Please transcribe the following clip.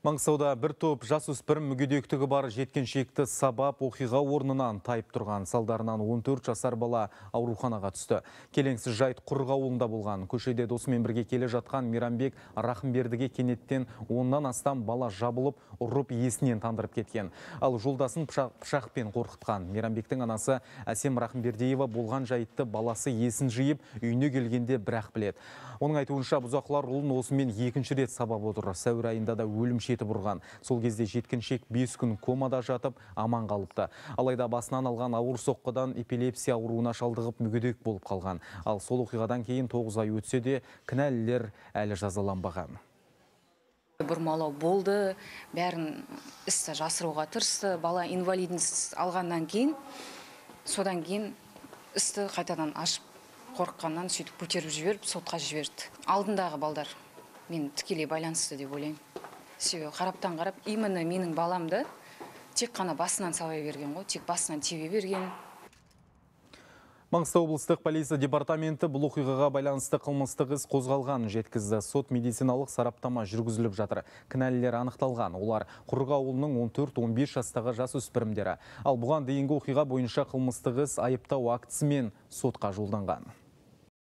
Маңғыстауда бір топ жасөспірім мүгедектігі бар шекті сабап оқиға орнынан тайып тұрған салдарынан 14 жасар бала ауруханаға түсті. Келеңсіз жайт құрға ауылында болған. Көшеде досымен бірге келе жатқан Мирамбек Рахымбердіге кенеттен оннан астам бала жабылып, ұрып есінен тандырып кеткен. Ал жолдасын пышақпен қорқытқан. Мирамбектің анасы Әсем рахымбердиева болған жайтты баласы есін жиып, үйіне келгенде бірақ біледі. Оның айтуынша бұзақылар ұлын осымен екінші рет сабап отыр. Сәуір айында да өлім жетіп ұрған сол кезде жеткіншек 5 күн комада жатып аман қалыпты алайда басынан алған ауыр соққыдан эпилепсия ауруына шалдығып мүгедек болып қалған ал сол оқиғадан кейін 9 ай өтсе де кінәлілер әлі жазаланбаған бұрмалау болды бәрін істі жасыруға тырысты бала инвалидность алғаннан кейін содан кейін істі қайтадан ашып қорыққаннан сөйтіп көтеріп жіберіп сотқа жіберді алдындағы балдар мен тікелей байланысты деп ойлаймын себебі қараптан қарап именно менің баламды тек қана басынан сабай берген ғой тек басынан тебе берген маңғыстау облыстық полиция департаменті бұл оқиғаға байланысты қылмыстық іс қозғалғанын жеткізді сот медициналық сараптама жүргізіліп жатыр кінәлілер анықталған олар құрық ауылының 14-15 жастағы жасөспірімдері ал бұған дейінгі оқиға бойынша қылмыстық іс айыптау актісімен сотқа жолданған